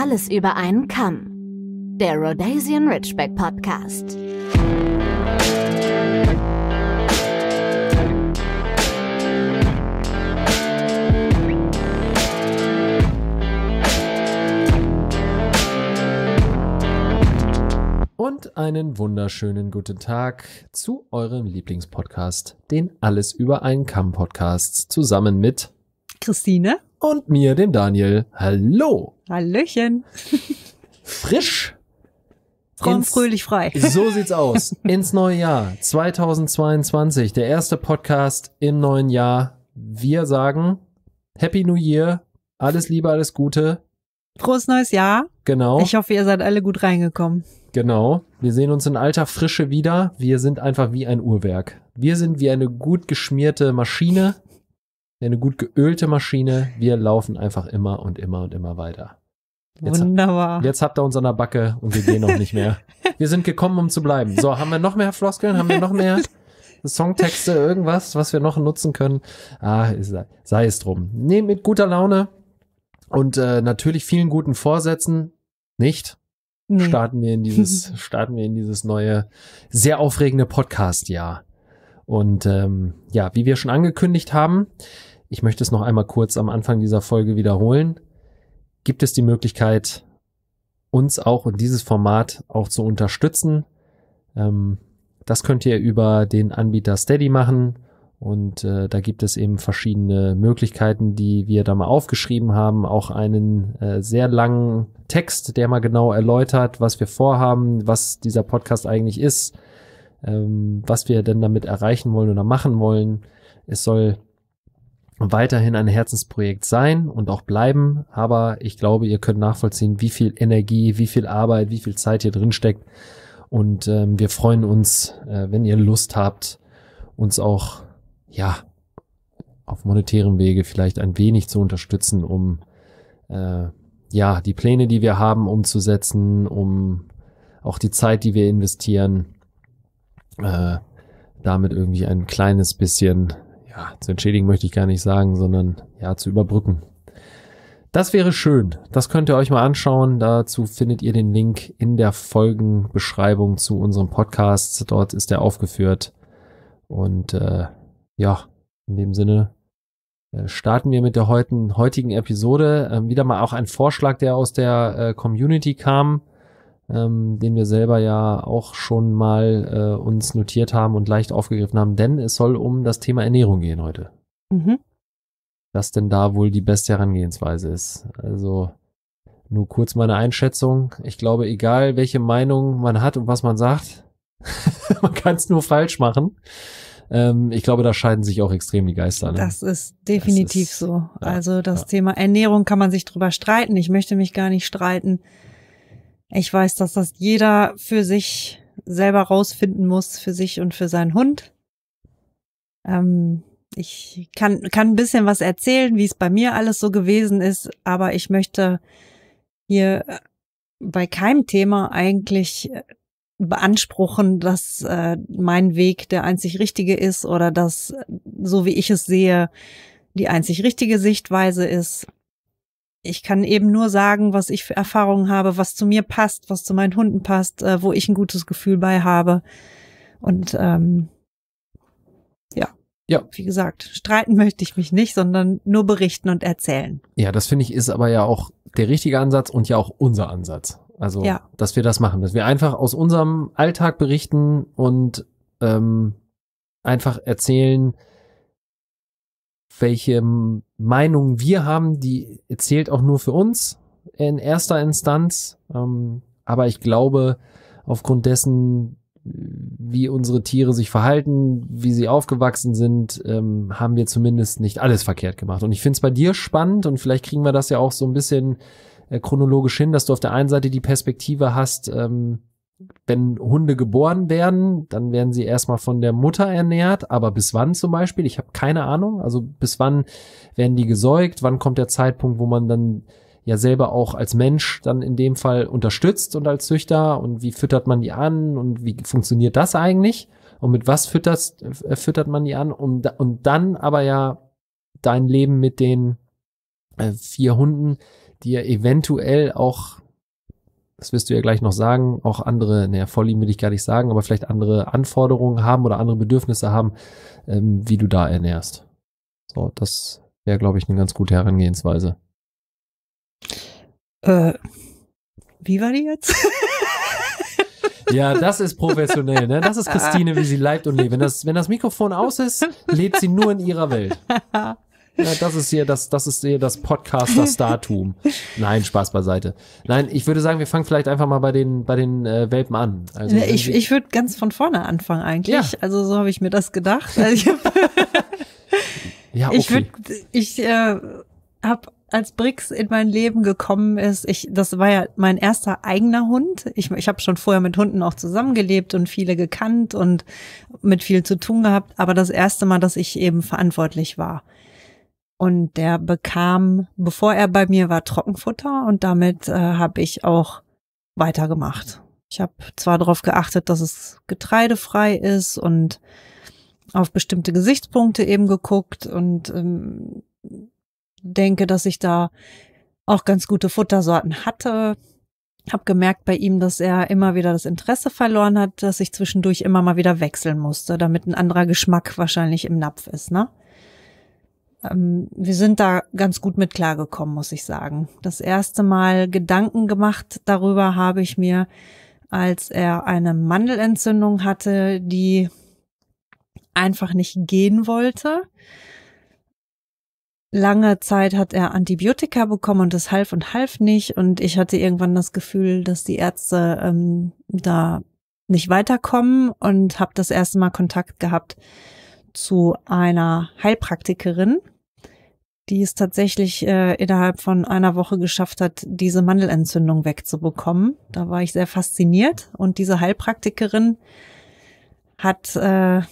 Alles über einen Kamm. Der Rhodesian Ridgeback Podcast. Und einen wunderschönen guten Tag zu eurem Lieblingspodcast, den Alles über einen Kamm Podcast, zusammen mit Christine. Und mir, dem Daniel. Hallo. Hallöchen. Frisch. fröhlich frei. So sieht's aus. Ins neue Jahr 2022. Der erste Podcast im neuen Jahr. Wir sagen Happy New Year. Alles Liebe, alles Gute. Frohes neues Jahr. Genau. Ich hoffe, ihr seid alle gut reingekommen. Genau. Wir sehen uns in alter Frische wieder. Wir sind einfach wie ein Uhrwerk. Wir sind wie eine gut geschmierte Maschine, eine gut geölte Maschine. Wir laufen einfach immer und immer und immer weiter. Jetzt Wunderbar. jetzt habt ihr uns an der Backe und wir gehen noch nicht mehr. wir sind gekommen, um zu bleiben. So, haben wir noch mehr Floskeln? Haben wir noch mehr Songtexte, irgendwas, was wir noch nutzen können? Ah, sei, sei es drum. Nehmt mit guter Laune und äh, natürlich vielen guten Vorsätzen. Nicht? Nee. Starten wir in dieses, starten wir in dieses neue, sehr aufregende Podcast-Jahr. Und ähm, ja, wie wir schon angekündigt haben, ich möchte es noch einmal kurz am Anfang dieser Folge wiederholen. Gibt es die Möglichkeit, uns auch und dieses Format auch zu unterstützen? Ähm, das könnt ihr über den Anbieter Steady machen. Und äh, da gibt es eben verschiedene Möglichkeiten, die wir da mal aufgeschrieben haben. Auch einen äh, sehr langen Text, der mal genau erläutert, was wir vorhaben, was dieser Podcast eigentlich ist, ähm, was wir denn damit erreichen wollen oder machen wollen. Es soll weiterhin ein Herzensprojekt sein und auch bleiben. Aber ich glaube, ihr könnt nachvollziehen, wie viel Energie, wie viel Arbeit, wie viel Zeit hier drin steckt. Und ähm, wir freuen uns, äh, wenn ihr Lust habt, uns auch, ja, auf monetärem Wege vielleicht ein wenig zu unterstützen, um, äh, ja, die Pläne, die wir haben, umzusetzen, um auch die Zeit, die wir investieren, äh, damit irgendwie ein kleines bisschen ja, zu entschädigen möchte ich gar nicht sagen, sondern ja, zu überbrücken. Das wäre schön. Das könnt ihr euch mal anschauen. Dazu findet ihr den Link in der Folgenbeschreibung zu unserem Podcast. Dort ist er aufgeführt. Und äh, ja, in dem Sinne äh, starten wir mit der heutigen, heutigen Episode. Ähm, wieder mal auch ein Vorschlag, der aus der äh, Community kam ähm, den wir selber ja auch schon mal äh, uns notiert haben und leicht aufgegriffen haben, denn es soll um das Thema Ernährung gehen heute. Mhm. Dass denn da wohl die beste Herangehensweise ist. Also nur kurz meine Einschätzung. Ich glaube, egal welche Meinung man hat und was man sagt, man kann es nur falsch machen. Ähm, ich glaube, da scheiden sich auch extrem die Geister. Ne? Das ist definitiv das ist, so. Ja, also das ja. Thema Ernährung kann man sich drüber streiten. Ich möchte mich gar nicht streiten. Ich weiß, dass das jeder für sich selber rausfinden muss, für sich und für seinen Hund. Ähm, ich kann, kann ein bisschen was erzählen, wie es bei mir alles so gewesen ist, aber ich möchte hier äh, bei keinem Thema eigentlich äh, beanspruchen, dass äh, mein Weg der einzig richtige ist oder dass, so wie ich es sehe, die einzig richtige Sichtweise ist ich kann eben nur sagen, was ich für Erfahrungen habe, was zu mir passt, was zu meinen Hunden passt, äh, wo ich ein gutes Gefühl bei habe. Und ähm, ja. Ja. Wie gesagt, streiten möchte ich mich nicht, sondern nur berichten und erzählen. Ja, das finde ich ist aber ja auch der richtige Ansatz und ja auch unser Ansatz. Also, ja. dass wir das machen, dass wir einfach aus unserem Alltag berichten und ähm, einfach erzählen, welche Meinung wir haben, die zählt auch nur für uns in erster Instanz. Ähm, aber ich glaube, aufgrund dessen, wie unsere Tiere sich verhalten, wie sie aufgewachsen sind, ähm, haben wir zumindest nicht alles verkehrt gemacht. Und ich finde es bei dir spannend und vielleicht kriegen wir das ja auch so ein bisschen äh, chronologisch hin, dass du auf der einen Seite die Perspektive hast, ähm, wenn Hunde geboren werden, dann werden sie erstmal von der Mutter ernährt, aber bis wann zum Beispiel? Ich habe keine Ahnung. Also bis wann werden die gesäugt? Wann kommt der Zeitpunkt, wo man dann ja selber auch als Mensch dann in dem Fall unterstützt und als Züchter und wie füttert man die an und wie funktioniert das eigentlich und mit was fütterst, äh, füttert man die an und, und dann aber ja dein Leben mit den äh, vier Hunden, die ja eventuell auch das wirst du ja gleich noch sagen, auch andere, naja, Vorlieben will ich gar nicht sagen, aber vielleicht andere Anforderungen haben oder andere Bedürfnisse haben, ähm, wie du da ernährst. So, das wäre, glaube ich, eine ganz gute Herangehensweise. Äh, wie war die jetzt? Ja, das ist professionell, ne? Das ist Christine, wie sie leibt und lebt. Wenn das, wenn das Mikrofon aus ist, lebt sie nur in ihrer Welt. Ja, das ist hier das, das ist hier das Podcaster-Startum. Nein, Spaß beiseite. Nein, ich würde sagen, wir fangen vielleicht einfach mal bei den, bei den äh, Welpen an. Also, ne, ich ich würde ganz von vorne anfangen eigentlich. Ja. Also so habe ich mir das gedacht. Also, ich hab, ja, okay. Ich, ich äh, habe als Brix in mein Leben gekommen ist, ich, das war ja mein erster eigener Hund. Ich, ich habe schon vorher mit Hunden auch zusammengelebt und viele gekannt und mit viel zu tun gehabt, aber das erste Mal, dass ich eben verantwortlich war. Und der bekam, bevor er bei mir war, Trockenfutter und damit äh, habe ich auch weitergemacht. Ich habe zwar darauf geachtet, dass es getreidefrei ist und auf bestimmte Gesichtspunkte eben geguckt und ähm, denke, dass ich da auch ganz gute Futtersorten hatte. Hab gemerkt bei ihm, dass er immer wieder das Interesse verloren hat, dass ich zwischendurch immer mal wieder wechseln musste, damit ein anderer Geschmack wahrscheinlich im Napf ist, ne? Ähm, wir sind da ganz gut mit klargekommen, muss ich sagen. Das erste Mal Gedanken gemacht darüber habe ich mir, als er eine Mandelentzündung hatte, die einfach nicht gehen wollte. Lange Zeit hat er Antibiotika bekommen und das half und half nicht. Und ich hatte irgendwann das Gefühl, dass die Ärzte ähm, da nicht weiterkommen und habe das erste Mal Kontakt gehabt zu einer Heilpraktikerin, die es tatsächlich äh, innerhalb von einer Woche geschafft hat, diese Mandelentzündung wegzubekommen. Da war ich sehr fasziniert. Und diese Heilpraktikerin hat, äh,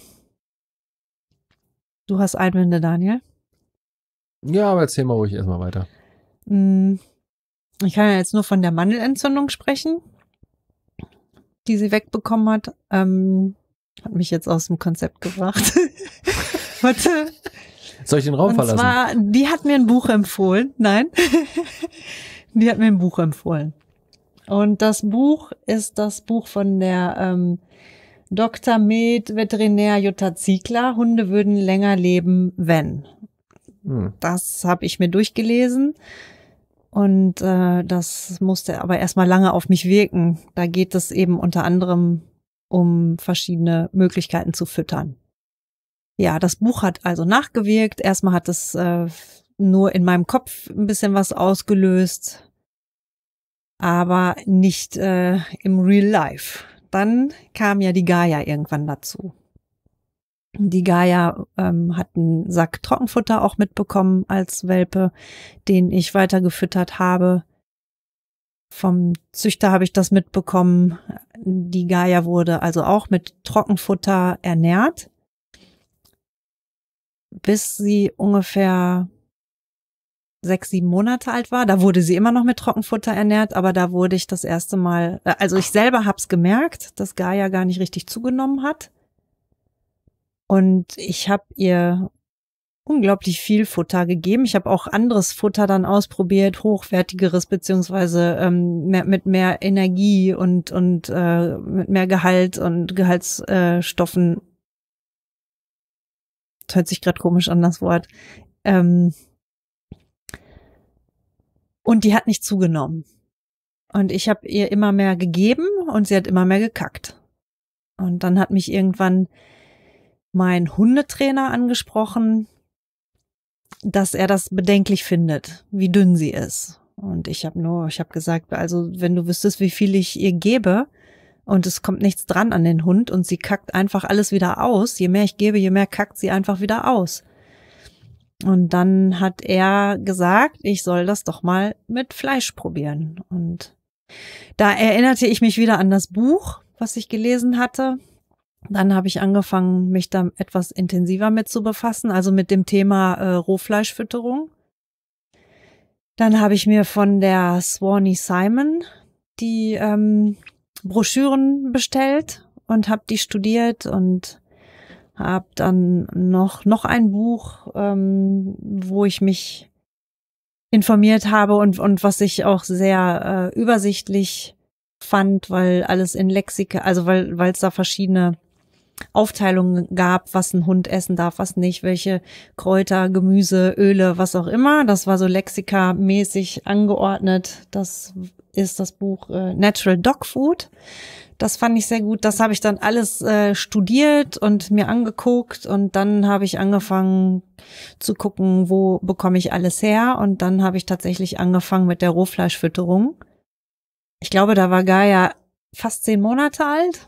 du hast Einwände, Daniel? Ja, aber erzähl mal ruhig erstmal weiter. Hm, ich kann ja jetzt nur von der Mandelentzündung sprechen, die sie wegbekommen hat. Ähm, hat mich jetzt aus dem Konzept gebracht. Warte. Soll ich den Raum Und verlassen? Zwar, die hat mir ein Buch empfohlen. Nein. die hat mir ein Buch empfohlen. Und das Buch ist das Buch von der ähm, Dr. Med Veterinär Jutta Ziegler, Hunde würden länger leben, wenn. Hm. Das habe ich mir durchgelesen. Und äh, das musste aber erstmal lange auf mich wirken. Da geht es eben unter anderem um verschiedene Möglichkeiten zu füttern. Ja, das Buch hat also nachgewirkt. Erstmal hat es äh, nur in meinem Kopf ein bisschen was ausgelöst, aber nicht äh, im Real Life. Dann kam ja die Gaia irgendwann dazu. Die Gaia ähm, hat einen Sack Trockenfutter auch mitbekommen als Welpe, den ich weiter gefüttert habe. Vom Züchter habe ich das mitbekommen. Die Gaia wurde also auch mit Trockenfutter ernährt, bis sie ungefähr sechs, sieben Monate alt war. Da wurde sie immer noch mit Trockenfutter ernährt, aber da wurde ich das erste Mal, äh, also ich selber hab's gemerkt, dass Gaia gar nicht richtig zugenommen hat. Und ich habe ihr unglaublich viel Futter gegeben. Ich habe auch anderes Futter dann ausprobiert, hochwertigeres beziehungsweise ähm, mehr, mit mehr Energie und und äh, mit mehr Gehalt und Gehaltsstoffen. Äh, das hört sich gerade komisch an das Wort. Ähm und die hat nicht zugenommen. Und ich habe ihr immer mehr gegeben und sie hat immer mehr gekackt. Und dann hat mich irgendwann mein Hundetrainer angesprochen, dass er das bedenklich findet, wie dünn sie ist. Und ich habe nur, ich habe gesagt, also wenn du wüsstest, wie viel ich ihr gebe und es kommt nichts dran an den Hund und sie kackt einfach alles wieder aus, je mehr ich gebe, je mehr kackt sie einfach wieder aus. Und dann hat er gesagt, ich soll das doch mal mit Fleisch probieren. Und da erinnerte ich mich wieder an das Buch, was ich gelesen hatte. Dann habe ich angefangen, mich da etwas intensiver mit zu befassen, also mit dem Thema äh, Rohfleischfütterung. Dann habe ich mir von der Swanee Simon die ähm, Broschüren bestellt und habe die studiert und habe dann noch noch ein Buch, ähm, wo ich mich informiert habe und und was ich auch sehr äh, übersichtlich fand, weil alles in Lexika, also weil weil es da verschiedene Aufteilungen gab, was ein Hund essen darf, was nicht, welche Kräuter, Gemüse, Öle, was auch immer. Das war so lexikamäßig angeordnet. Das ist das Buch äh, Natural Dog Food. Das fand ich sehr gut. Das habe ich dann alles äh, studiert und mir angeguckt und dann habe ich angefangen zu gucken, wo bekomme ich alles her und dann habe ich tatsächlich angefangen mit der Rohfleischfütterung. Ich glaube, da war Gaia fast zehn Monate alt.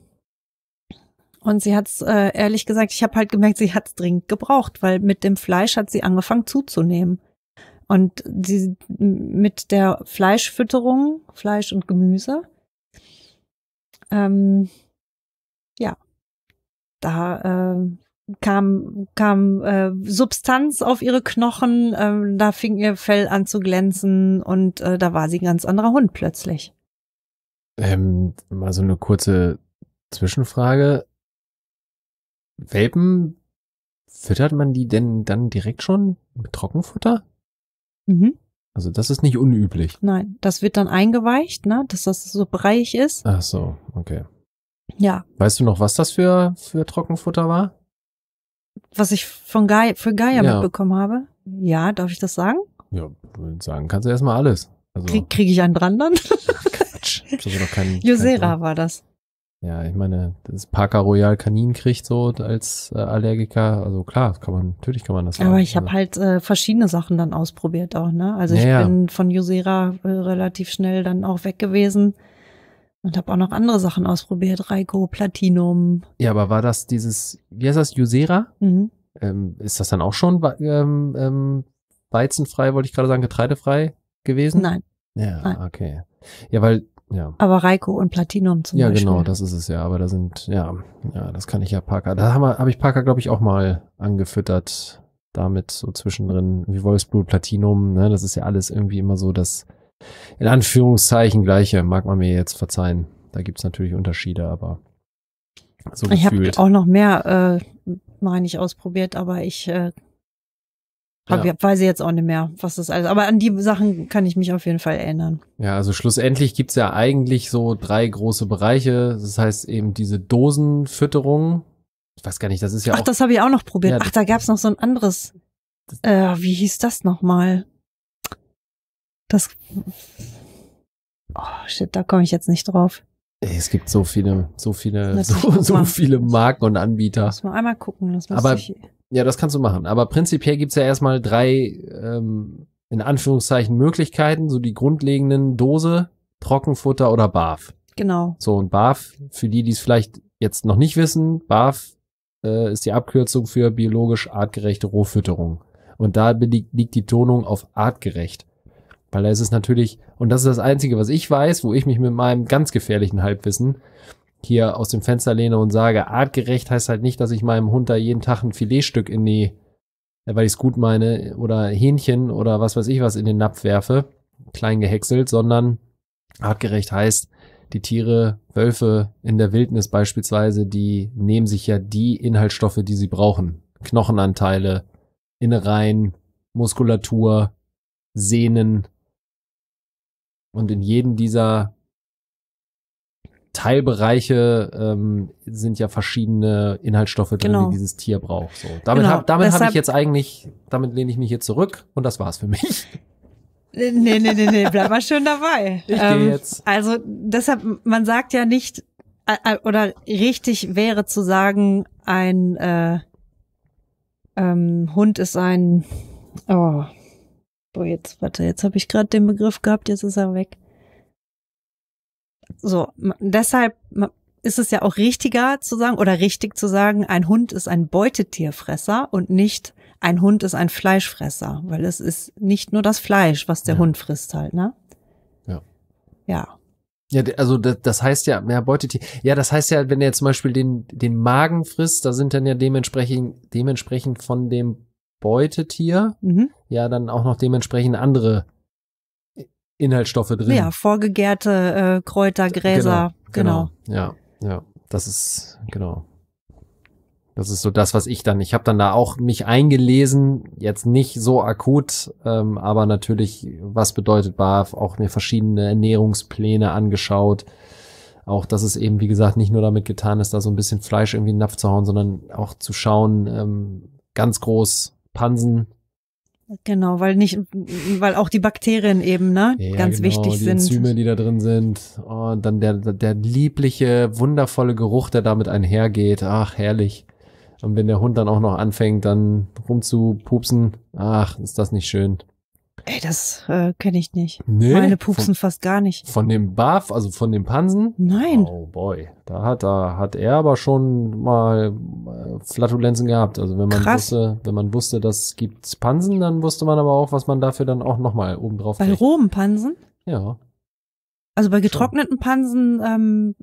Und sie hat's äh, ehrlich gesagt, ich habe halt gemerkt, sie hat's dringend gebraucht, weil mit dem Fleisch hat sie angefangen zuzunehmen. Und sie, mit der Fleischfütterung, Fleisch und Gemüse, ähm, ja, da äh, kam, kam äh, Substanz auf ihre Knochen, äh, da fing ihr Fell an zu glänzen und äh, da war sie ein ganz anderer Hund plötzlich. Ähm, mal so eine kurze Zwischenfrage. Welpen, füttert man die denn dann direkt schon mit Trockenfutter? Mhm. Also das ist nicht unüblich. Nein, das wird dann eingeweicht, ne, dass das so breiig ist. Ach so, okay. Ja. Weißt du noch, was das für, für Trockenfutter war? Was ich von Gaia, für Gaia ja. mitbekommen habe? Ja, darf ich das sagen? Ja, sagen kannst du erstmal alles. Also, Kriege krieg ich einen dran dann? Quatsch. Josera war das. Ja, ich meine, das Parker Royal Kanin kriegt so als äh, Allergiker, also klar, kann man, natürlich kann man das. Aber haben, ich habe also halt äh, verschiedene Sachen dann ausprobiert auch, ne? Also ich bin ja. von Usera äh, relativ schnell dann auch weg gewesen und habe auch noch andere Sachen ausprobiert, Reiko, Platinum. Ja, aber war das dieses, wie heißt das, Usera? Mhm. Ähm, ist das dann auch schon ähm, ähm, weizenfrei, wollte ich gerade sagen, getreidefrei gewesen? Nein. Ja, Nein. okay. Ja, weil ja. Aber Reiko und Platinum zum ja, Beispiel. Ja, genau, das ist es ja. Aber da sind, ja, ja, das kann ich ja Parker. Da habe hab ich Parker, glaube ich, auch mal angefüttert. Damit so zwischendrin, wie Wolfsblut, Platinum, ne? Das ist ja alles irgendwie immer so das, in Anführungszeichen gleiche, mag man mir jetzt verzeihen. Da gibt's natürlich Unterschiede, aber so gefühlt. Ich habe auch noch mehr, äh, meine ich, ausprobiert, aber ich äh, hab, ja. Weiß ich jetzt auch nicht mehr, was das alles. Aber an die Sachen kann ich mich auf jeden Fall erinnern. Ja, also schlussendlich gibt's ja eigentlich so drei große Bereiche. Das heißt eben diese Dosenfütterung. Ich weiß gar nicht, das ist ja. Ach, auch, das habe ich auch noch probiert. Ja, Ach, da gab's noch so ein anderes. Äh, wie hieß das nochmal? Das. Oh, shit, da komme ich jetzt nicht drauf. Es gibt so viele, so viele, so, so, viele Marken und Anbieter. Muss man einmal gucken, das Aber, ich. Ja, das kannst du machen. Aber prinzipiell gibt's ja erstmal drei, ähm, in Anführungszeichen, Möglichkeiten, so die grundlegenden Dose, Trockenfutter oder BAF. Genau. So, und BAF, für die, die es vielleicht jetzt noch nicht wissen, BAF äh, ist die Abkürzung für biologisch artgerechte Rohfütterung. Und da liegt die Tonung auf artgerecht. Weil da ist es natürlich, und das ist das Einzige, was ich weiß, wo ich mich mit meinem ganz gefährlichen Halbwissen hier aus dem Fenster lehne und sage, artgerecht heißt halt nicht, dass ich meinem Hund da jeden Tag ein Filetstück in die, äh, weil ich es gut meine, oder Hähnchen oder was weiß ich was in den Napf werfe, klein gehäckselt, sondern artgerecht heißt, die Tiere, Wölfe in der Wildnis beispielsweise, die nehmen sich ja die Inhaltsstoffe, die sie brauchen. Knochenanteile, Innereien, Muskulatur, Sehnen, und in jedem dieser Teilbereiche ähm, sind ja verschiedene Inhaltsstoffe drin, genau. die dieses Tier braucht. So. Damit genau. habe hab ich jetzt eigentlich, damit lehne ich mich hier zurück und das war's für mich. Äh, nee, nee, nee, nee, bleib mal schön dabei. Ich ähm, jetzt. Also deshalb, man sagt ja nicht, äh, äh, oder richtig wäre zu sagen, ein äh, ähm, Hund ist ein, oh, Boah, jetzt, warte, jetzt habe ich gerade den Begriff gehabt, jetzt ist er weg. So, deshalb ist es ja auch richtiger zu sagen oder richtig zu sagen, ein Hund ist ein Beutetierfresser und nicht ein Hund ist ein Fleischfresser, weil es ist nicht nur das Fleisch, was der ja. Hund frisst halt, ne? Ja. Ja. Ja, also das heißt ja, mehr Beutetier. Ja, das heißt ja, wenn er zum Beispiel den, den Magen frisst, da sind dann ja dementsprechend, dementsprechend von dem Beutetier mhm. ja dann auch noch dementsprechend andere äh, Inhaltsstoffe drin. Ja, vorgegärte äh, Kräuter, Gräser, genau, genau. genau. Ja, ja, das ist genau. Das ist so das, was ich dann. Ich habe dann da auch mich eingelesen, jetzt nicht so akut, ähm, aber natürlich, was bedeutet BAF, auch mir verschiedene Ernährungspläne angeschaut. Auch, dass es eben, wie gesagt, nicht nur damit getan ist, da so ein bisschen Fleisch irgendwie in den Napf zu hauen, sondern auch zu schauen, ähm, ganz groß Pansen. Genau, weil nicht, weil auch die Bakterien eben, ne, ja, ganz genau, wichtig die sind. Enzyme, die da drin sind. und oh, dann der, der liebliche, wundervolle Geruch, der damit einhergeht. Ach, herrlich. Und wenn der Hund dann auch noch anfängt, dann rumzupupsen, ach, ist das nicht schön. Ey, das äh, kenne ich nicht. Nee, Meine pupsen von, fast gar nicht. Von dem Barf, also von dem Pansen? Nein. Oh boy, da hat da hat er aber schon mal äh, Flatulenzen gehabt. Also wenn man Krass. wusste, wenn man wusste, das gibt's Pansen, dann wusste man aber auch, was man dafür dann auch nochmal oben drauf. Bei rohen Pansen? Ja. Also bei getrockneten Pansen ähm,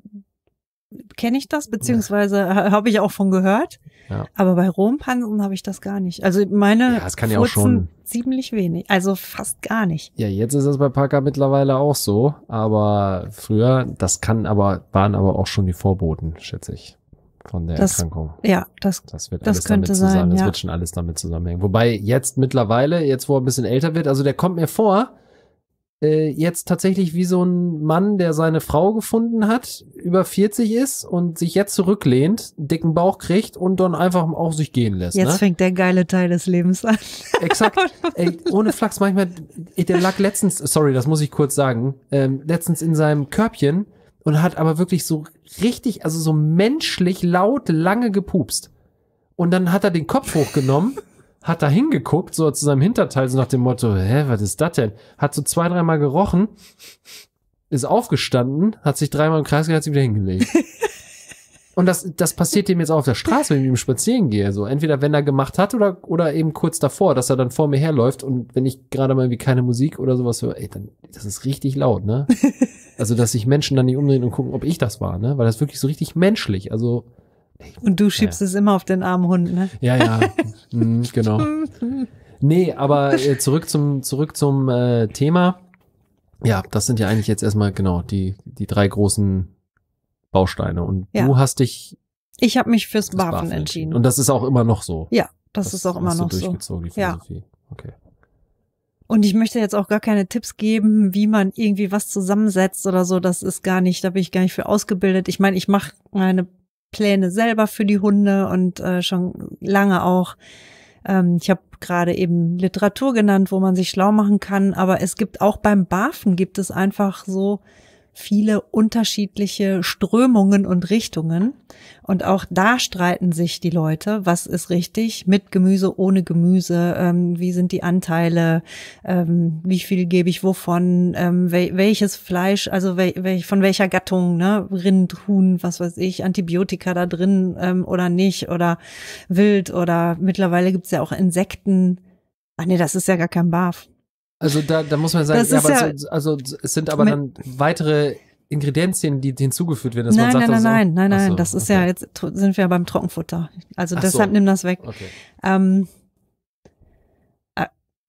kenne ich das, beziehungsweise ja. habe ich auch von gehört. Ja. Aber bei Rompansen habe ich das gar nicht. Also meine ja, das kann ja auch schon ziemlich wenig, also fast gar nicht. Ja, jetzt ist es bei Parker mittlerweile auch so, aber früher, das kann aber, waren aber auch schon die Vorboten, schätze ich. Von der das, Erkrankung. Ja, das, das, wird das alles könnte damit zusammen, sein. Das wird schon alles damit zusammenhängen. Wobei jetzt mittlerweile, jetzt wo er ein bisschen älter wird, also der kommt mir vor, äh, jetzt tatsächlich wie so ein Mann, der seine Frau gefunden hat, über 40 ist und sich jetzt zurücklehnt, dicken Bauch kriegt und dann einfach auf sich gehen lässt. Jetzt ne? fängt der geile Teil des Lebens an. Exakt. Ey, ohne Flachs manchmal, der lag letztens, sorry, das muss ich kurz sagen, ähm, letztens in seinem Körbchen und hat aber wirklich so richtig, also so menschlich laut lange gepupst. Und dann hat er den Kopf hochgenommen hat da hingeguckt, so zu seinem Hinterteil, so nach dem Motto, hä, was ist das denn? Hat so zwei, dreimal gerochen, ist aufgestanden, hat sich dreimal im Kreis gehalten, hat sich wieder hingelegt. Und das, das passiert dem jetzt auch auf der Straße, wenn ich mit ihm spazieren gehe. So, entweder wenn er gemacht hat oder, oder eben kurz davor, dass er dann vor mir herläuft und wenn ich gerade mal irgendwie keine Musik oder sowas höre, ey, dann, das ist richtig laut, ne? Also, dass sich Menschen dann nicht umdrehen und gucken, ob ich das war, ne? Weil das wirklich so richtig menschlich. Also, und du schiebst ja. es immer auf den armen Hund, ne? Ja, ja, mhm, genau. Nee, aber äh, zurück zum, zurück zum äh, Thema. Ja, das sind ja eigentlich jetzt erstmal genau die, die drei großen Bausteine. Und ja. du hast dich. Ich habe mich fürs Waffen entschieden. Und das ist auch immer noch so. Ja, das, das ist auch immer noch so. durchgezogen, so. Die Philosophie. Ja. Okay. Und ich möchte jetzt auch gar keine Tipps geben, wie man irgendwie was zusammensetzt oder so. Das ist gar nicht, da bin ich gar nicht für ausgebildet. Ich meine, ich mache meine Pläne selber für die Hunde und äh, schon lange auch. Ähm, ich habe gerade eben Literatur genannt, wo man sich schlau machen kann, aber es gibt auch beim Barfen gibt es einfach so viele unterschiedliche Strömungen und Richtungen. Und auch da streiten sich die Leute, was ist richtig, mit Gemüse, ohne Gemüse, ähm, wie sind die Anteile, ähm, wie viel gebe ich wovon, ähm, wel welches Fleisch, also wel wel von welcher Gattung, ne? Rind, Huhn, was weiß ich, Antibiotika da drin ähm, oder nicht oder wild oder mittlerweile gibt's ja auch Insekten. Ah nee, das ist ja gar kein Barf. Also da, da muss man sagen, ja, ja es, also es sind aber dann weitere Ingredienzien, die hinzugefügt werden. Dass nein, man sagt, nein, nein, nein, nein, nein, so, das ist ja jetzt sind wir ja beim Trockenfutter. Also Ach deshalb so. nimm das weg. Okay. Ähm,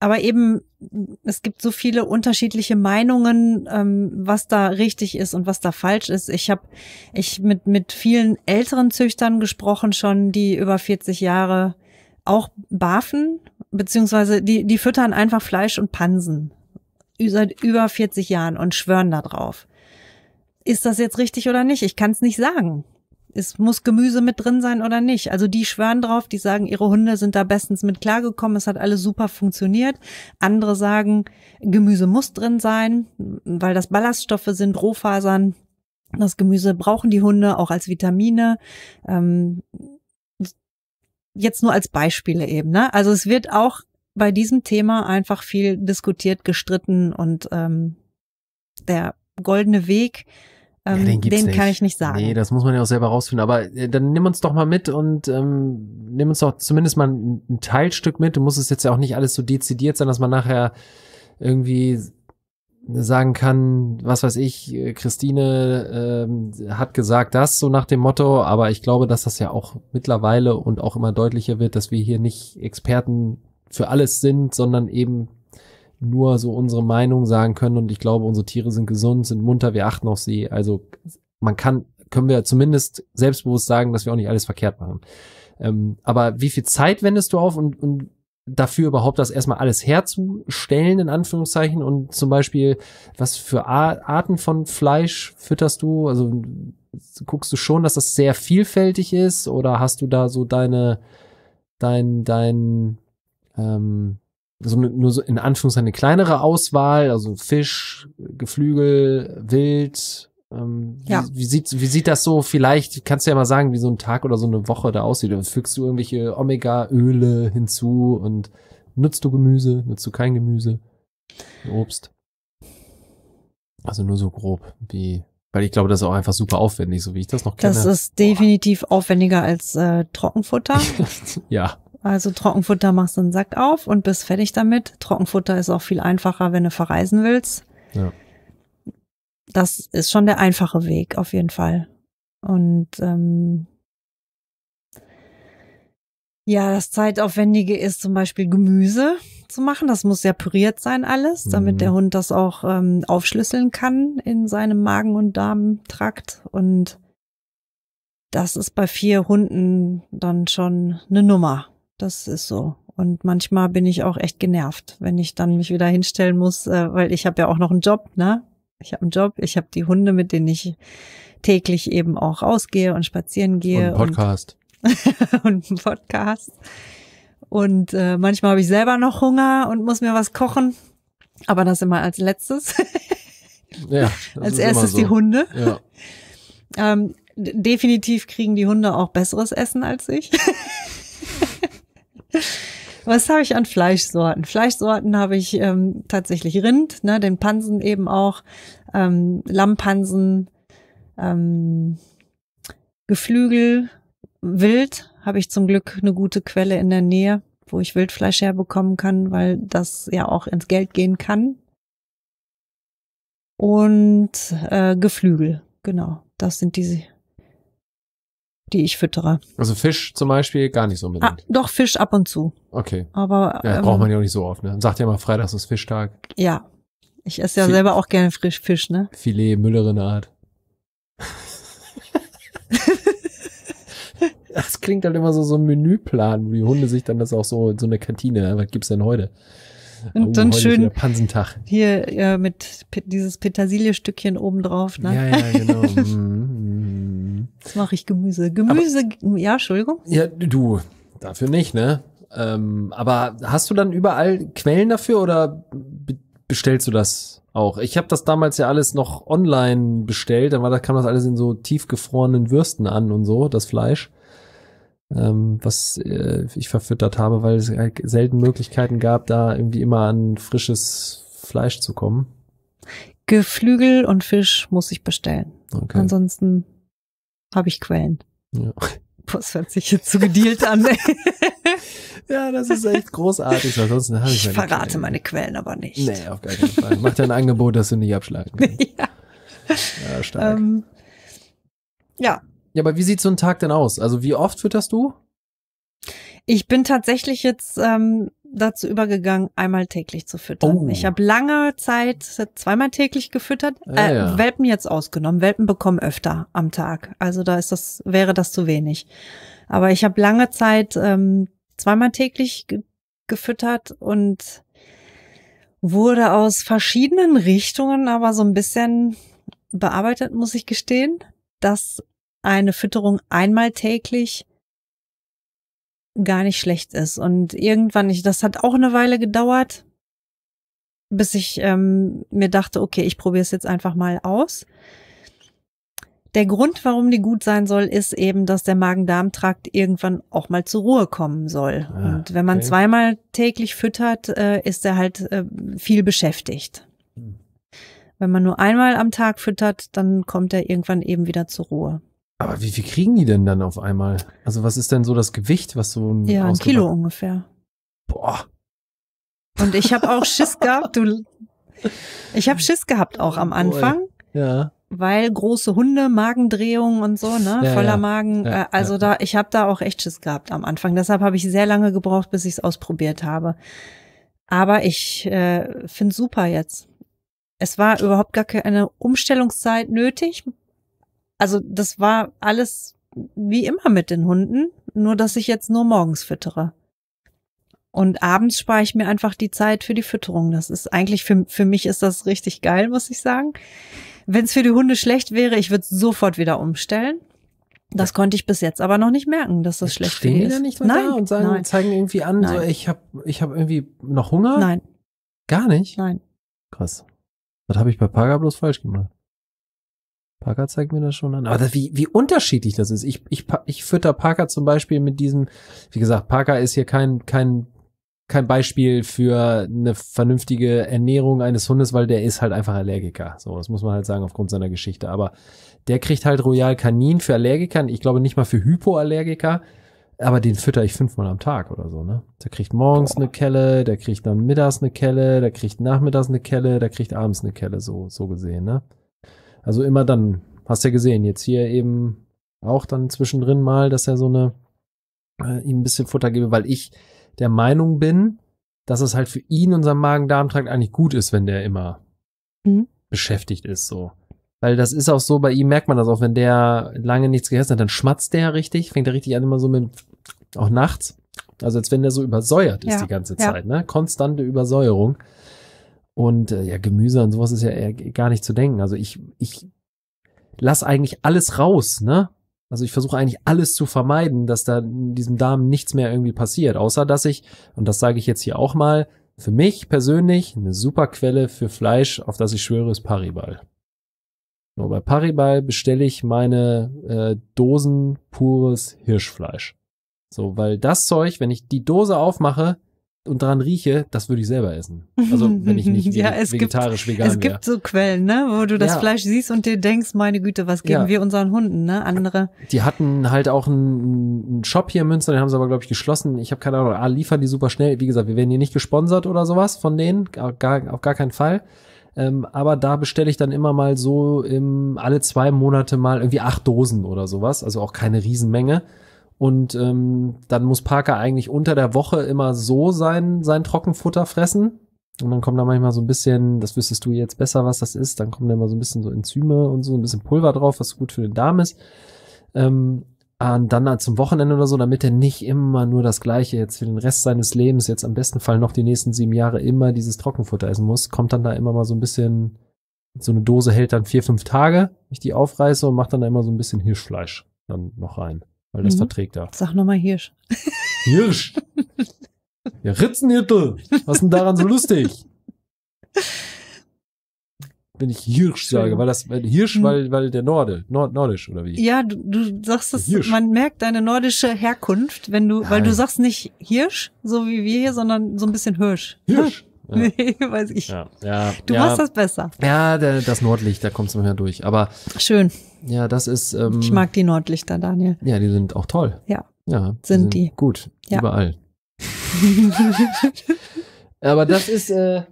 aber eben, es gibt so viele unterschiedliche Meinungen, ähm, was da richtig ist und was da falsch ist. Ich habe ich mit mit vielen älteren Züchtern gesprochen schon, die über 40 Jahre auch barfen beziehungsweise die, die füttern einfach Fleisch und Pansen seit über 40 Jahren und schwören da drauf. Ist das jetzt richtig oder nicht? Ich kann es nicht sagen. Es muss Gemüse mit drin sein oder nicht. Also die schwören drauf, die sagen, ihre Hunde sind da bestens mit klargekommen, es hat alles super funktioniert. Andere sagen, Gemüse muss drin sein, weil das Ballaststoffe sind, Rohfasern. Das Gemüse brauchen die Hunde auch als Vitamine. Ähm, jetzt nur als Beispiele eben. Ne? Also es wird auch bei diesem Thema einfach viel diskutiert, gestritten und ähm, der goldene Weg, ähm, ja, den, den kann nicht. ich nicht sagen. Nee, das muss man ja auch selber rausfinden. Aber äh, dann nimm uns doch mal mit und ähm, nimm uns doch zumindest mal ein, ein Teilstück mit. Du musst es jetzt ja auch nicht alles so dezidiert sein, dass man nachher irgendwie sagen kann, was weiß ich, äh, Christine äh, hat gesagt das, so nach dem Motto, aber ich glaube, dass das ja auch mittlerweile und auch immer deutlicher wird, dass wir hier nicht Experten für alles sind, sondern eben nur so unsere Meinung sagen können und ich glaube, unsere Tiere sind gesund, sind munter, wir achten auf sie. Also man kann, können wir zumindest selbstbewusst sagen, dass wir auch nicht alles verkehrt machen. Ähm, aber wie viel Zeit wendest du auf und, und dafür überhaupt das erstmal alles herzustellen, in Anführungszeichen, und zum Beispiel, was für Arten von Fleisch fütterst du? Also guckst du schon, dass das sehr vielfältig ist oder hast du da so deine, dein, dein, ähm, so eine, nur so in Anführungszeichen eine kleinere Auswahl, also Fisch, Geflügel, Wild, ähm, ja. wie, wie, sieht, wie sieht das so vielleicht, kannst du ja mal sagen, wie so ein Tag oder so eine Woche da aussieht? fügst du irgendwelche Omega-Öle hinzu und nutzt du Gemüse, nutzt du kein Gemüse, Obst? Also nur so grob, wie, weil ich glaube, das ist auch einfach super aufwendig, so wie ich das noch kenne. Das ist definitiv Boah. aufwendiger als äh, Trockenfutter. ja. Also Trockenfutter machst du einen Sack auf und bist fertig damit. Trockenfutter ist auch viel einfacher, wenn du verreisen willst. Ja das ist schon der einfache Weg, auf jeden Fall. Und ähm, ja, das Zeitaufwendige ist zum Beispiel Gemüse zu machen. Das muss ja püriert sein alles, damit mhm. der Hund das auch ähm, aufschlüsseln kann in seinem Magen- und Darmtrakt. Und das ist bei vier Hunden dann schon eine Nummer. Das ist so. Und manchmal bin ich auch echt genervt, wenn ich dann mich wieder hinstellen muss, äh, weil ich habe ja auch noch einen Job, ne? ich habe einen Job, ich habe die Hunde, mit denen ich täglich eben auch rausgehe und spazieren gehe. Und einen Podcast. Und, und einen Podcast. Und äh, manchmal habe ich selber noch Hunger und muss mir was kochen. Aber das immer als letztes. ja. als erstes so. die Hunde. Ja. Ähm, definitiv kriegen die Hunde auch besseres Essen als ich. Was habe ich an Fleischsorten? Fleischsorten habe ich ähm, tatsächlich Rind, ne, den Pansen eben auch, ähm, Lammpansen, ähm, Geflügel, Wild habe ich zum Glück eine gute Quelle in der Nähe, wo ich Wildfleisch herbekommen kann, weil das ja auch ins Geld gehen kann. Und äh, Geflügel, genau, das sind diese die ich füttere. Also Fisch zum Beispiel gar nicht so mit. Ah, doch, Fisch ab und zu. Okay. Aber ja, ähm, braucht man ja auch nicht so oft. Ne? sagt ja immer, Freitags ist Fischtag. Ja. Ich esse ja Fi selber auch gerne frisch Fisch, ne? Filet, Müllerinart. das klingt halt immer so so ein Menüplan, wie Hunde sich dann das auch so in so eine Kantine, ne? was gibt's denn heute? Und oh, dann schön Pansentag. hier äh, mit dieses Petersiliestückchen oben drauf, ne? Ja, ja, genau. Mhm, mhm. Jetzt mache ich Gemüse. Gemüse, aber, ja, Entschuldigung. Ja, du, dafür nicht, ne? Ähm, aber hast du dann überall Quellen dafür oder bestellst du das auch? Ich habe das damals ja alles noch online bestellt, dann war, da kam das alles in so tiefgefrorenen Würsten an und so, das Fleisch. Ähm, was äh, ich verfüttert habe, weil es halt selten Möglichkeiten gab, da irgendwie immer an frisches Fleisch zu kommen. Geflügel und Fisch muss ich bestellen. Okay. Ansonsten habe ich Quellen. Ja. Das hört sich jetzt so gedealt an. Ne? ja, das ist echt großartig. Ansonsten habe ich, ich meine verrate Quellen. meine Quellen aber nicht. Nee, auf gar keinen Fall. Mach dir ein Angebot, dass du nicht abschlagen kannst. Ja. Ja, stark. Ähm, ja. Ja, aber wie sieht so ein Tag denn aus? Also wie oft fütterst du? Ich bin tatsächlich jetzt ähm, dazu übergegangen, einmal täglich zu füttern. Oh. Ich habe lange Zeit zweimal täglich gefüttert, ja, äh, ja. Welpen jetzt ausgenommen. Welpen bekommen öfter am Tag. Also da ist das wäre das zu wenig. Aber ich habe lange Zeit ähm, zweimal täglich ge gefüttert und wurde aus verschiedenen Richtungen aber so ein bisschen bearbeitet, muss ich gestehen, dass eine Fütterung einmal täglich gar nicht schlecht ist. Und irgendwann, ich, das hat auch eine Weile gedauert, bis ich ähm, mir dachte, okay, ich probiere es jetzt einfach mal aus. Der Grund, warum die gut sein soll, ist eben, dass der Magen-Darm-Trakt irgendwann auch mal zur Ruhe kommen soll. Ah, und wenn man okay. zweimal täglich füttert, äh, ist er halt äh, viel beschäftigt. Hm. Wenn man nur einmal am Tag füttert, dann kommt er irgendwann eben wieder zur Ruhe. Aber wie viel kriegen die denn dann auf einmal? Also was ist denn so das Gewicht, was so ein Ja, ein Kilo ungefähr. Boah. Und ich habe auch Schiss gehabt, du Ich habe Schiss gehabt auch am oh, Anfang. Ja. Weil große Hunde, Magendrehungen und so, ne, ja, voller ja. Magen, äh, also ja. da ich habe da auch echt Schiss gehabt am Anfang. Deshalb habe ich sehr lange gebraucht, bis ich es ausprobiert habe. Aber ich äh, finde super jetzt. Es war überhaupt gar keine Umstellungszeit nötig, also das war alles wie immer mit den Hunden, nur dass ich jetzt nur morgens füttere. Und abends spare ich mir einfach die Zeit für die Fütterung. Das ist eigentlich für, für mich ist das richtig geil, muss ich sagen. Wenn es für die Hunde schlecht wäre, ich würde sofort wieder umstellen. Das konnte ich bis jetzt aber noch nicht merken, dass das jetzt schlecht stehen für die ist. Stehen nicht mal nein, da und sagen, nein. zeigen irgendwie an, nein. so ich habe ich hab irgendwie noch Hunger? Nein. Gar nicht? Nein. Krass. Das habe ich bei Paga bloß falsch gemacht. Parker zeigt mir das schon an. Aber das, wie, wie unterschiedlich das ist. Ich, ich, ich fütter Parker zum Beispiel mit diesem, wie gesagt, Parker ist hier kein, kein, kein Beispiel für eine vernünftige Ernährung eines Hundes, weil der ist halt einfach Allergiker. So, das muss man halt sagen aufgrund seiner Geschichte. Aber der kriegt halt Royal Kanin für Allergiker. Ich glaube nicht mal für Hypoallergiker. Aber den fütter ich fünfmal am Tag oder so, ne? Der kriegt morgens Boah. eine Kelle, der kriegt dann mittags eine Kelle, der kriegt nachmittags eine Kelle, der kriegt abends eine Kelle, so, so gesehen, ne? Also immer dann. Hast ja gesehen, jetzt hier eben auch dann zwischendrin mal, dass er so eine, äh, ihm ein bisschen Futter gebe, weil ich der Meinung bin, dass es halt für ihn, unser Magen-Darm-Trakt, eigentlich gut ist, wenn der immer mhm. beschäftigt ist, so. Weil das ist auch so, bei ihm merkt man das auch, wenn der lange nichts gegessen hat, dann schmatzt der richtig, fängt er richtig an, immer so mit, auch nachts. Also als wenn der so übersäuert ist ja, die ganze ja. Zeit, ne? Konstante Übersäuerung. Und äh, ja, Gemüse und sowas ist ja eher gar nicht zu denken. Also ich, ich lass eigentlich alles raus, ne? Also ich versuche eigentlich alles zu vermeiden, dass da in diesem Darm nichts mehr irgendwie passiert, außer dass ich, und das sage ich jetzt hier auch mal, für mich persönlich eine super Quelle für Fleisch, auf das ich schwöre, ist Paribal. Nur bei Paribal bestelle ich meine äh, Dosen pures Hirschfleisch. So, weil das Zeug, wenn ich die Dose aufmache, und dran rieche, das würde ich selber essen. Also wenn ich nicht ja, vegetarisch gibt, vegan wäre. Es gibt so Quellen, ne, wo du das ja. Fleisch siehst und dir denkst, meine Güte, was geben ja. wir unseren Hunden, ne? Andere. Die hatten halt auch einen, Shop hier in Münster, den haben sie aber glaube ich geschlossen. Ich habe keine Ahnung. Ah, liefern die super schnell. Wie gesagt, wir werden hier nicht gesponsert oder sowas von denen, gar, auf gar keinen Fall. Ähm, aber da bestelle ich dann immer mal so im, alle zwei Monate mal irgendwie acht Dosen oder sowas, also auch keine Riesenmenge. Und ähm, dann muss Parker eigentlich unter der Woche immer so sein, sein Trockenfutter fressen. Und dann kommt da manchmal so ein bisschen, das wüsstest du jetzt besser, was das ist, dann kommen da immer so ein bisschen so Enzyme und so, ein bisschen Pulver drauf, was gut für den Darm ist. Ähm, ah, und dann halt zum Wochenende oder so, damit er nicht immer nur das Gleiche jetzt für den Rest seines Lebens, jetzt am besten Fall noch die nächsten sieben Jahre immer dieses Trockenfutter essen muss, kommt dann da immer mal so ein bisschen, so eine Dose hält dann vier, fünf Tage, ich die aufreiße und mache dann da immer so ein bisschen Hirschfleisch dann noch rein. Weil das mhm. verträgt er. Sag nochmal Hirsch. Hirsch! ja, Ritzenhirtel! Was ist denn daran so lustig? Wenn ich Hirsch sage, weil das, Hirsch, mhm. weil, weil der Norde, Nord, nordisch oder wie? Ja, du, du sagst das, man merkt deine nordische Herkunft, wenn du, Nein. weil du sagst nicht Hirsch, so wie wir hier, sondern so ein bisschen Hirsch. Hirsch! Nee, weiß ich. Ja, ja, du ja. machst das besser. Ja, der, das Nordlicht, da kommst du mehr durch. Aber schön. Ja, das ist. Ähm, ich mag die Nordlichter, Daniel. Ja, die sind auch toll. Ja. Ja. Sind die. Sind die. Gut. Ja. Überall. aber das ist. Äh,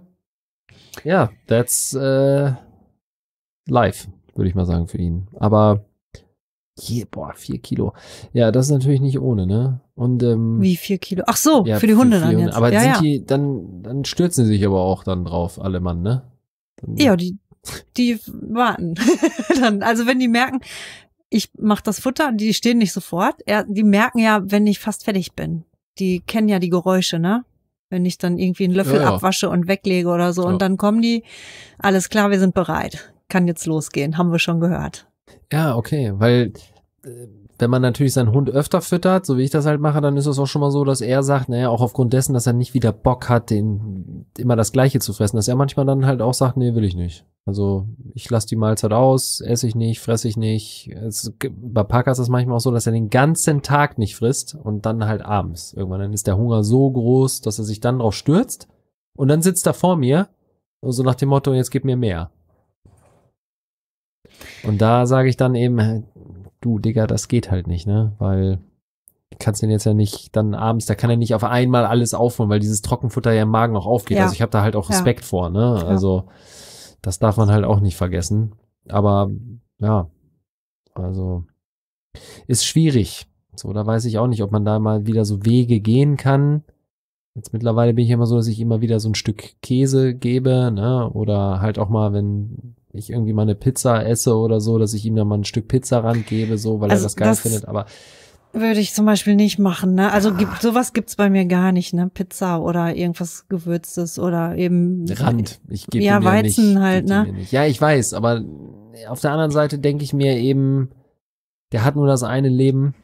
ja, that's äh, live, würde ich mal sagen für ihn. Aber je, boah, vier Kilo. Ja, das ist natürlich nicht ohne, ne? Und, ähm, Wie vier Kilo? Ach so, ja, für die Hunde dann jetzt. Aber ja, sind ja. die, dann, dann stürzen sie sich aber auch dann drauf, alle Mann, ne? Dann, ja, die, die warten. dann, also wenn die merken, ich mach das Futter, die stehen nicht sofort. Er, die merken ja, wenn ich fast fertig bin. Die kennen ja die Geräusche, ne? Wenn ich dann irgendwie einen Löffel ja, abwasche und weglege oder so. Und dann kommen die, alles klar, wir sind bereit. Kann jetzt losgehen, haben wir schon gehört. Ja, okay, weil äh, wenn man natürlich seinen Hund öfter füttert, so wie ich das halt mache, dann ist es auch schon mal so, dass er sagt, naja, auch aufgrund dessen, dass er nicht wieder Bock hat, den immer das Gleiche zu fressen, dass er manchmal dann halt auch sagt, nee, will ich nicht. Also ich lasse die Mahlzeit aus, esse ich nicht, fresse ich nicht. Es, bei Parker ist es manchmal auch so, dass er den ganzen Tag nicht frisst und dann halt abends. Irgendwann dann ist der Hunger so groß, dass er sich dann drauf stürzt und dann sitzt er vor mir, so nach dem Motto, jetzt gib mir mehr. Und da sage ich dann eben, du, Digga, das geht halt nicht, ne? Weil kannst den jetzt ja nicht dann abends, da kann er nicht auf einmal alles aufholen, weil dieses Trockenfutter ja im Magen auch aufgeht. Ja. Also ich habe da halt auch Respekt ja. vor, ne? Klar. Also das darf man halt auch nicht vergessen. Aber ja, also ist schwierig. So, da weiß ich auch nicht, ob man da mal wieder so Wege gehen kann. Jetzt mittlerweile bin ich immer so, dass ich immer wieder so ein Stück Käse gebe, ne? Oder halt auch mal, wenn ich irgendwie mal eine Pizza esse oder so, dass ich ihm dann mal ein Stück Pizza rangebe, so, weil also er das geil das findet, aber. Würde ich zum Beispiel nicht machen, ne? Also ah. gibt, sowas gibt's bei mir gar nicht, ne? Pizza oder irgendwas Gewürztes oder eben. Rand. Ich gebe Ja, Weizen nicht, halt, ne? Ja, ich weiß, aber auf der anderen Seite denke ich mir eben, der hat nur das eine Leben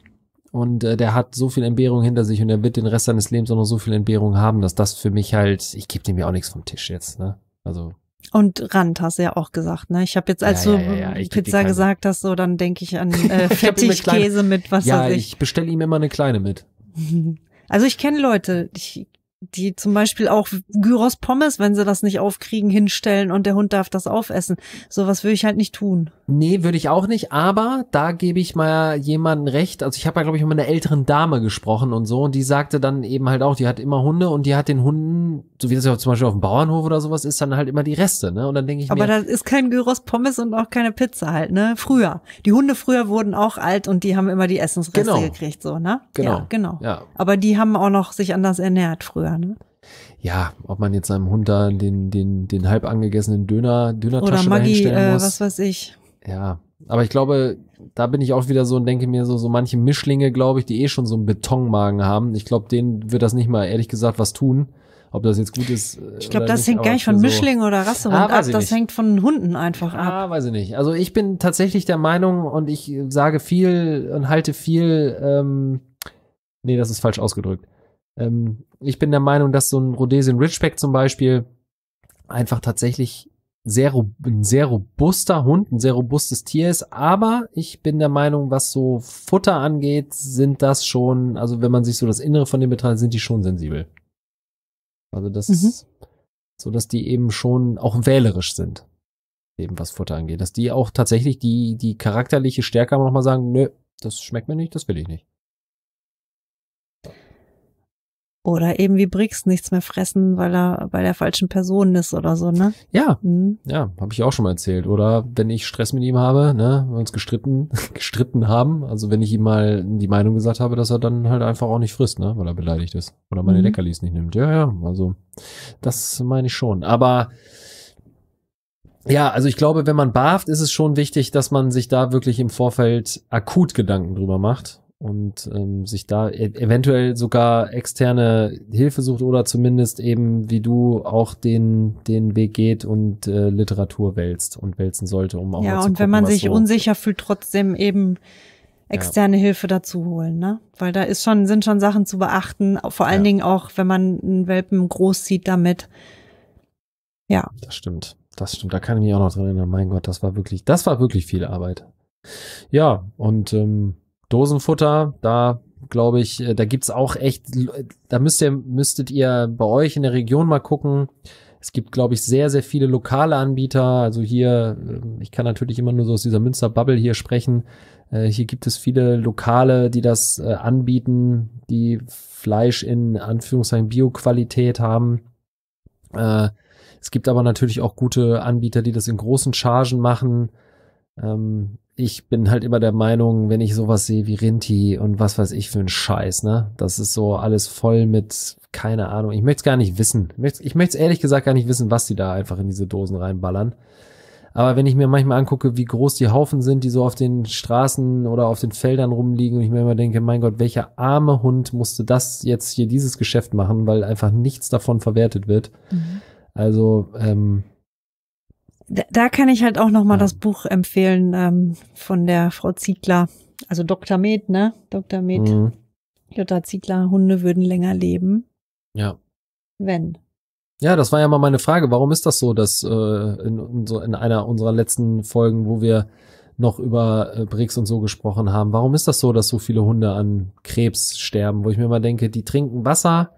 und äh, der hat so viel Entbehrung hinter sich und er wird den Rest seines Lebens auch noch so viel Entbehrung haben, dass das für mich halt, ich gebe dem ja auch nichts vom Tisch jetzt, ne? Also und Rand hast du ja auch gesagt, ne? Ich habe jetzt als ja, du ja, ja, Pizza gesagt hast, so dann denke ich an äh, Fettigkäse mit was ja, weiß ich. Ja, ich bestelle ihm immer eine kleine mit. Also ich kenne Leute, ich die zum Beispiel auch Gyros Pommes, wenn sie das nicht aufkriegen, hinstellen und der Hund darf das aufessen. Sowas würde ich halt nicht tun. Nee, würde ich auch nicht, aber da gebe ich mal jemanden recht. Also ich habe ja, glaube ich, mit einer älteren Dame gesprochen und so und die sagte dann eben halt auch, die hat immer Hunde und die hat den Hunden, so wie das ja zum Beispiel auf dem Bauernhof oder sowas ist, dann halt immer die Reste, ne? Und dann denke ich aber mir. Aber da ist kein Gyros Pommes und auch keine Pizza halt, ne? Früher. Die Hunde früher wurden auch alt und die haben immer die Essensreste genau. gekriegt, so, ne? Genau. Ja, genau. Ja. Aber die haben auch noch sich anders ernährt früher lecker, ne? Ja, ob man jetzt einem Hund da den, den, den halb angegessenen Döner, Dönertasche Oder Maggi, äh, muss. was weiß ich. Ja, aber ich glaube, da bin ich auch wieder so und denke mir so, so manche Mischlinge, glaube ich, die eh schon so einen Betonmagen haben. Ich glaube, denen wird das nicht mal ehrlich gesagt was tun. Ob das jetzt gut ist. Äh, ich glaube, das nicht, hängt gar nicht von so Mischlingen oder Rassehund ah, ab. Das hängt von Hunden einfach ah, ab. Ah, weiß ich nicht. Also ich bin tatsächlich der Meinung und ich sage viel und halte viel. Ähm, nee, das ist falsch ausgedrückt. Ähm, ich bin der Meinung, dass so ein Rhodesian Ridgeback zum Beispiel einfach tatsächlich sehr, ein sehr robuster Hund, ein sehr robustes Tier ist, aber ich bin der Meinung, was so Futter angeht, sind das schon, also wenn man sich so das Innere von dem betrachtet, sind die schon sensibel. Also das mhm. ist so, dass die eben schon auch wählerisch sind, eben was Futter angeht, dass die auch tatsächlich die, die charakterliche Stärke haben, nochmal sagen, nö, das schmeckt mir nicht, das will ich nicht. Oder eben wie Briggs nichts mehr fressen, weil er bei der falschen Person ist oder so, ne? Ja. Mhm. Ja, habe ich auch schon mal erzählt. Oder wenn ich Stress mit ihm habe, ne, wir uns gestritten, gestritten haben, also wenn ich ihm mal die Meinung gesagt habe, dass er dann halt einfach auch nicht frisst, ne, weil er beleidigt ist. Oder meine mhm. Leckerlis nicht nimmt. Ja, ja, also das meine ich schon. Aber ja, also ich glaube, wenn man barft, ist es schon wichtig, dass man sich da wirklich im Vorfeld akut Gedanken drüber macht und ähm, sich da e eventuell sogar externe Hilfe sucht oder zumindest eben wie du auch den den Weg geht und äh, Literatur wälzt und wälzen sollte, um auch ja und gucken, wenn man sich so unsicher fühlt, trotzdem eben externe ja. Hilfe dazu holen, ne? Weil da ist schon sind schon Sachen zu beachten, vor allen ja. Dingen auch wenn man einen Welpen groß sieht damit. Ja. Das stimmt, das stimmt. Da kann ich mich auch noch dran erinnern. Mein Gott, das war wirklich, das war wirklich viel Arbeit. Ja und ähm, Dosenfutter, da glaube ich, äh, da gibt es auch echt, da müsst ihr, müsstet ihr bei euch in der Region mal gucken. Es gibt, glaube ich, sehr, sehr viele lokale Anbieter. Also hier, ähm, ich kann natürlich immer nur so aus dieser Münster-Bubble hier sprechen. Äh, hier gibt es viele Lokale, die das äh, anbieten, die Fleisch in Anführungszeichen Bio-Qualität haben. Es gibt aber natürlich auch gute Anbieter, die das in großen Chargen machen. Ähm, ich bin halt immer der Meinung, wenn ich sowas sehe wie Rinti und was weiß ich für ein Scheiß, ne? Das ist so alles voll mit, keine Ahnung. Ich möchte es gar nicht wissen. Ich möchte es ehrlich gesagt gar nicht wissen, was die da einfach in diese Dosen reinballern. Aber wenn ich mir manchmal angucke, wie groß die Haufen sind, die so auf den Straßen oder auf den Feldern rumliegen und ich mir immer denke, mein Gott, welcher arme Hund musste das jetzt hier dieses Geschäft machen, weil einfach nichts davon verwertet wird. Mhm. Also ähm, da kann ich halt auch noch mal ja. das Buch empfehlen ähm, von der Frau Ziegler, also Dr. Med, ne? Dr. Med, mhm. Jutta Ziegler, Hunde würden länger leben. Ja. Wenn. Ja, das war ja mal meine Frage. Warum ist das so, dass äh, in, in, so, in einer unserer letzten Folgen, wo wir noch über äh, Briggs und so gesprochen haben, warum ist das so, dass so viele Hunde an Krebs sterben? Wo ich mir immer denke, die trinken Wasser,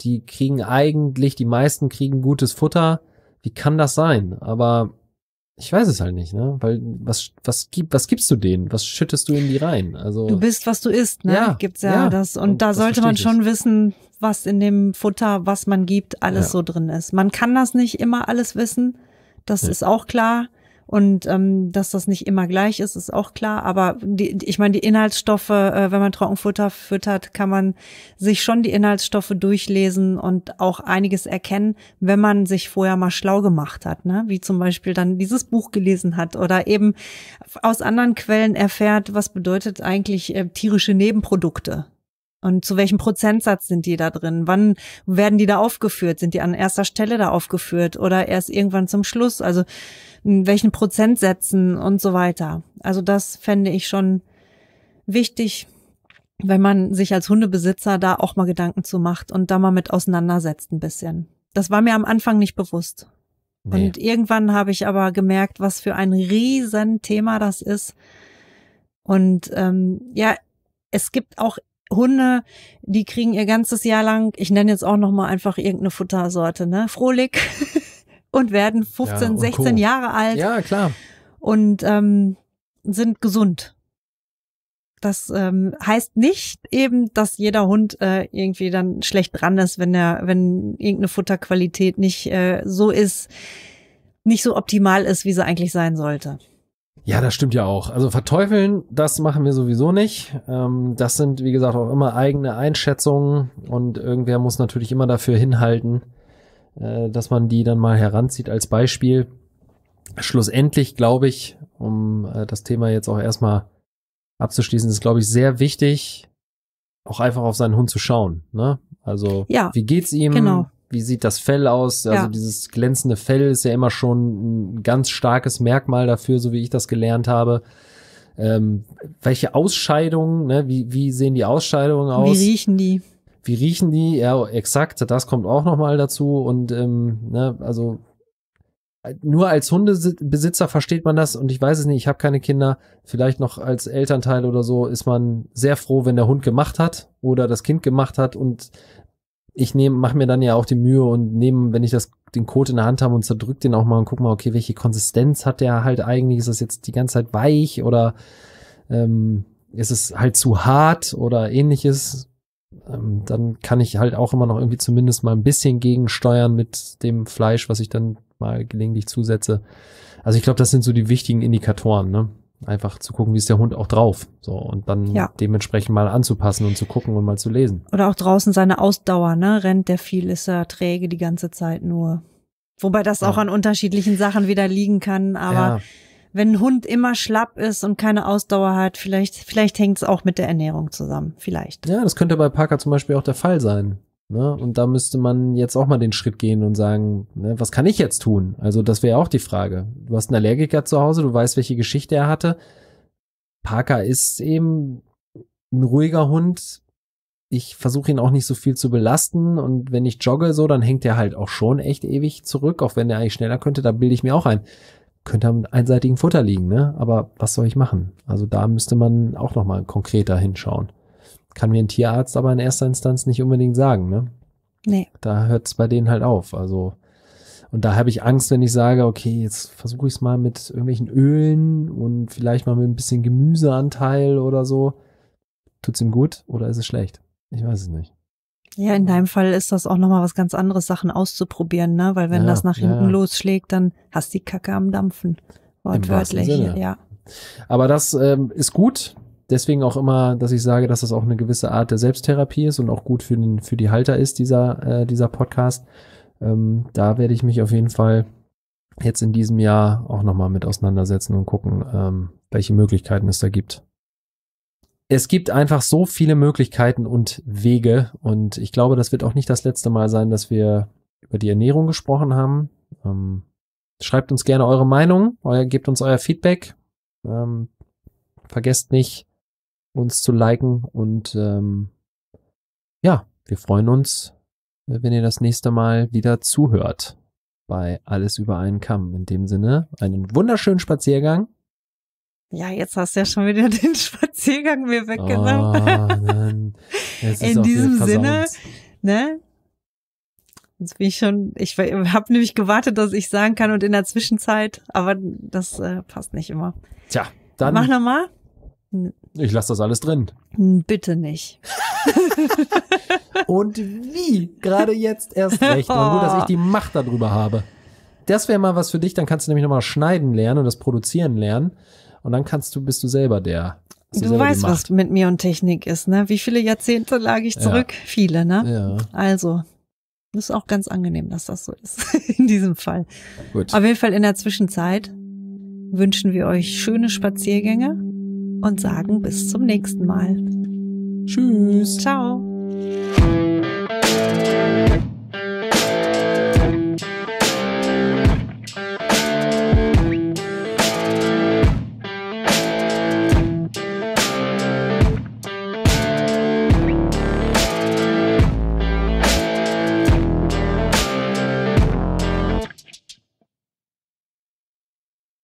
die kriegen eigentlich, die meisten kriegen gutes Futter. Wie kann das sein? Aber ich weiß es halt nicht, ne? Weil was was gibt was gibst du denen? Was schüttest du in die rein? Also du bist was du isst, ne? Ja, Gibt's ja, ja das und, und da sollte man schon ich. wissen, was in dem Futter, was man gibt, alles ja. so drin ist. Man kann das nicht immer alles wissen, das ja. ist auch klar. Und ähm, dass das nicht immer gleich ist, ist auch klar. Aber die, ich meine, die Inhaltsstoffe, äh, wenn man Trockenfutter füttert, kann man sich schon die Inhaltsstoffe durchlesen und auch einiges erkennen, wenn man sich vorher mal schlau gemacht hat, ne? wie zum Beispiel dann dieses Buch gelesen hat oder eben aus anderen Quellen erfährt, was bedeutet eigentlich äh, tierische Nebenprodukte. Und zu welchem Prozentsatz sind die da drin? Wann werden die da aufgeführt? Sind die an erster Stelle da aufgeführt oder erst irgendwann zum Schluss? Also in welchen Prozentsätzen und so weiter. Also das fände ich schon wichtig, wenn man sich als Hundebesitzer da auch mal Gedanken zu macht und da mal mit auseinandersetzt ein bisschen. Das war mir am Anfang nicht bewusst. Nee. Und irgendwann habe ich aber gemerkt, was für ein Riesenthema das ist. Und ähm, ja, es gibt auch Hunde, die kriegen ihr ganzes Jahr lang, ich nenne jetzt auch nochmal einfach irgendeine Futtersorte, ne? Frohlig und werden 15, ja, und 16 Co. Jahre alt. Ja, klar. Und ähm, sind gesund. Das ähm, heißt nicht eben, dass jeder Hund äh, irgendwie dann schlecht dran ist, wenn er, wenn irgendeine Futterqualität nicht äh, so ist, nicht so optimal ist, wie sie eigentlich sein sollte. Ja, das stimmt ja auch. Also verteufeln, das machen wir sowieso nicht. Ähm, das sind, wie gesagt, auch immer eigene Einschätzungen und irgendwer muss natürlich immer dafür hinhalten, äh, dass man die dann mal heranzieht als Beispiel. Schlussendlich glaube ich, um äh, das Thema jetzt auch erstmal abzuschließen, ist, glaube ich, sehr wichtig, auch einfach auf seinen Hund zu schauen. Ne? Also, ja, wie geht's ihm? Genau wie sieht das Fell aus? Also dieses glänzende Fell ist ja immer schon ein ganz starkes Merkmal dafür, so wie ich das gelernt habe. Ähm, welche Ausscheidungen, ne? wie, wie sehen die Ausscheidungen aus? Wie riechen die? Wie riechen die? Ja, exakt, das kommt auch nochmal dazu. Und ähm, ne, also äh, nur als Hundebesitzer versteht man das und ich weiß es nicht, ich habe keine Kinder, vielleicht noch als Elternteil oder so ist man sehr froh, wenn der Hund gemacht hat oder das Kind gemacht hat und ich nehme, mache mir dann ja auch die Mühe und nehme, wenn ich das den Code in der Hand habe und zerdrück den auch mal und guck mal, okay, welche Konsistenz hat der halt eigentlich? Ist das jetzt die ganze Zeit weich oder ähm, ist es halt zu hart oder ähnliches? Ähm, dann kann ich halt auch immer noch irgendwie zumindest mal ein bisschen gegensteuern mit dem Fleisch, was ich dann mal gelegentlich zusetze. Also ich glaube, das sind so die wichtigen Indikatoren, ne? einfach zu gucken, wie ist der Hund auch drauf. So und dann ja. dementsprechend mal anzupassen und zu gucken und mal zu lesen. Oder auch draußen seine Ausdauer, ne? Rennt der viel, ist er träge die ganze Zeit nur. Wobei das ja. auch an unterschiedlichen Sachen wieder liegen kann, aber ja. wenn ein Hund immer schlapp ist und keine Ausdauer hat, vielleicht, vielleicht hängt es auch mit der Ernährung zusammen. Vielleicht. Ja, das könnte bei Parker zum Beispiel auch der Fall sein. Ne? Und da müsste man jetzt auch mal den Schritt gehen und sagen, ne, was kann ich jetzt tun? Also das wäre auch die Frage. Du hast einen Allergiker zu Hause, du weißt, welche Geschichte er hatte. Parker ist eben ein ruhiger Hund. Ich versuche ihn auch nicht so viel zu belasten und wenn ich jogge so, dann hängt er halt auch schon echt ewig zurück, auch wenn er eigentlich schneller könnte, da bilde ich mir auch ein. Könnte am einseitigen Futter liegen, ne? Aber was soll ich machen? Also da müsste man auch nochmal konkreter hinschauen kann mir ein Tierarzt aber in erster Instanz nicht unbedingt sagen, ne? Nee. Da hört es bei denen halt auf. Also, und da habe ich Angst, wenn ich sage, okay, jetzt versuche ich es mal mit irgendwelchen Ölen und vielleicht mal mit ein bisschen Gemüseanteil oder so. Tut's ihm gut oder ist es schlecht? Ich weiß es nicht. Ja, in deinem Fall ist das auch nochmal was ganz anderes, Sachen auszuprobieren, ne? Weil wenn ja, das nach hinten ja. losschlägt, dann hast die Kacke am Dampfen. Wortwörtlich, ja. Aber das ähm, ist gut deswegen auch immer, dass ich sage, dass das auch eine gewisse Art der Selbsttherapie ist und auch gut für, den, für die Halter ist, dieser, äh, dieser Podcast. Ähm, da werde ich mich auf jeden Fall jetzt in diesem Jahr auch nochmal mit auseinandersetzen und gucken, ähm, welche Möglichkeiten es da gibt. Es gibt einfach so viele Möglichkeiten und Wege und ich glaube, das wird auch nicht das letzte Mal sein, dass wir über die Ernährung gesprochen haben. Ähm, schreibt uns gerne eure Meinung, euer, gebt uns euer Feedback. Ähm, vergesst nicht, uns zu liken und ähm, ja, wir freuen uns, äh, wenn ihr das nächste Mal wieder zuhört bei Alles über einen Kamm. In dem Sinne, einen wunderschönen Spaziergang. Ja, jetzt hast du ja schon wieder den Spaziergang mir weggenommen. Oh, In diesem Sinne, ne? Jetzt bin ich schon, ich habe nämlich gewartet, dass ich sagen kann und in der Zwischenzeit, aber das äh, passt nicht immer. Tja, dann. Mach nochmal. Ich lasse das alles drin. Bitte nicht. Und wie? Gerade jetzt erst recht. Und nur, dass ich die Macht darüber habe. Das wäre mal was für dich, dann kannst du nämlich nochmal schneiden lernen und das produzieren lernen. Und dann kannst du, bist du selber der. Du, du selber weißt, was mit mir und Technik ist, ne? Wie viele Jahrzehnte lag ich zurück? Ja. Viele, ne? Ja. Also, das ist auch ganz angenehm, dass das so ist. in diesem Fall. Gut. Auf jeden Fall in der Zwischenzeit wünschen wir euch schöne Spaziergänge und sagen bis zum nächsten Mal. Tschüss. Ciao.